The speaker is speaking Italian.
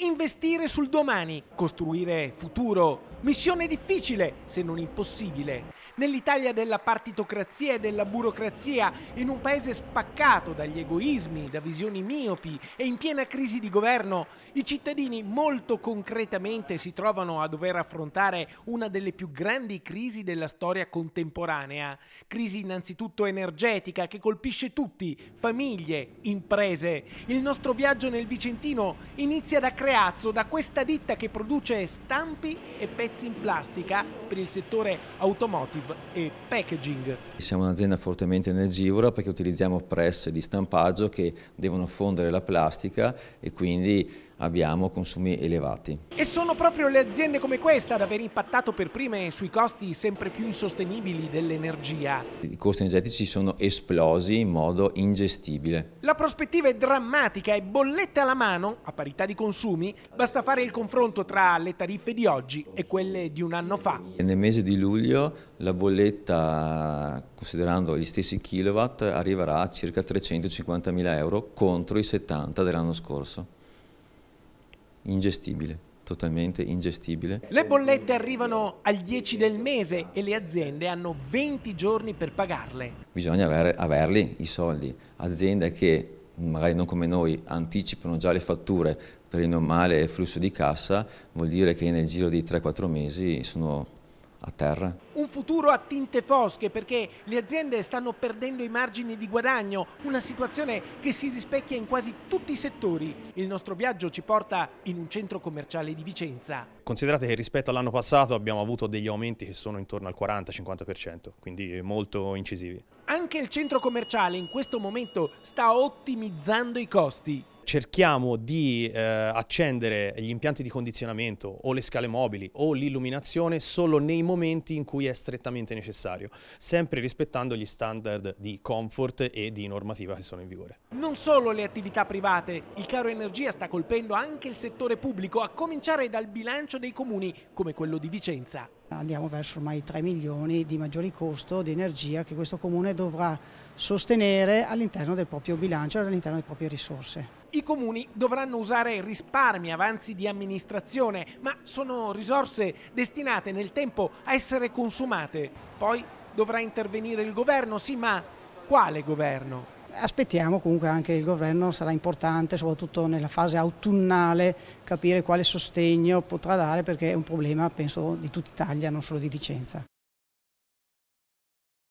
Investire sul domani, costruire futuro. Missione difficile, se non impossibile. Nell'Italia della partitocrazia e della burocrazia, in un paese spaccato dagli egoismi, da visioni miopi e in piena crisi di governo, i cittadini molto concretamente si trovano a dover affrontare una delle più grandi crisi della storia contemporanea. Crisi innanzitutto energetica che colpisce tutti, famiglie, imprese. Il nostro viaggio nel Vicentino inizia da creare creazzo da questa ditta che produce stampi e pezzi in plastica per il settore automotive e packaging. Siamo un'azienda fortemente energivora perché utilizziamo presse di stampaggio che devono fondere la plastica e quindi abbiamo consumi elevati. E sono proprio le aziende come questa ad aver impattato per prime sui costi sempre più insostenibili dell'energia. I costi energetici sono esplosi in modo ingestibile. La prospettiva è drammatica e bollette alla mano, a parità di consumo, consumi, basta fare il confronto tra le tariffe di oggi e quelle di un anno fa. Nel mese di luglio la bolletta, considerando gli stessi kilowatt, arriverà a circa 350.000 euro contro i 70 dell'anno scorso. Ingestibile totalmente ingestibile. Le bollette arrivano al 10 del mese e le aziende hanno 20 giorni per pagarle. Bisogna aver, averli i soldi. Aziende che magari non come noi, anticipano già le fatture per il normale flusso di cassa, vuol dire che nel giro di 3-4 mesi sono a terra. Un futuro a tinte fosche perché le aziende stanno perdendo i margini di guadagno, una situazione che si rispecchia in quasi tutti i settori. Il nostro viaggio ci porta in un centro commerciale di Vicenza. Considerate che rispetto all'anno passato abbiamo avuto degli aumenti che sono intorno al 40-50%, quindi molto incisivi anche il centro commerciale in questo momento sta ottimizzando i costi cerchiamo di eh, accendere gli impianti di condizionamento o le scale mobili o l'illuminazione solo nei momenti in cui è strettamente necessario, sempre rispettando gli standard di comfort e di normativa che sono in vigore. Non solo le attività private, il caro energia sta colpendo anche il settore pubblico, a cominciare dal bilancio dei comuni come quello di Vicenza. Andiamo verso ormai 3 milioni di maggiori costo di energia che questo comune dovrà sostenere all'interno del proprio bilancio e all'interno delle proprie risorse. I comuni dovranno usare risparmi, avanzi di amministrazione, ma sono risorse destinate nel tempo a essere consumate. Poi dovrà intervenire il governo, sì, ma quale governo? aspettiamo comunque anche il governo, sarà importante soprattutto nella fase autunnale capire quale sostegno potrà dare perché è un problema penso di tutta Italia, non solo di Vicenza.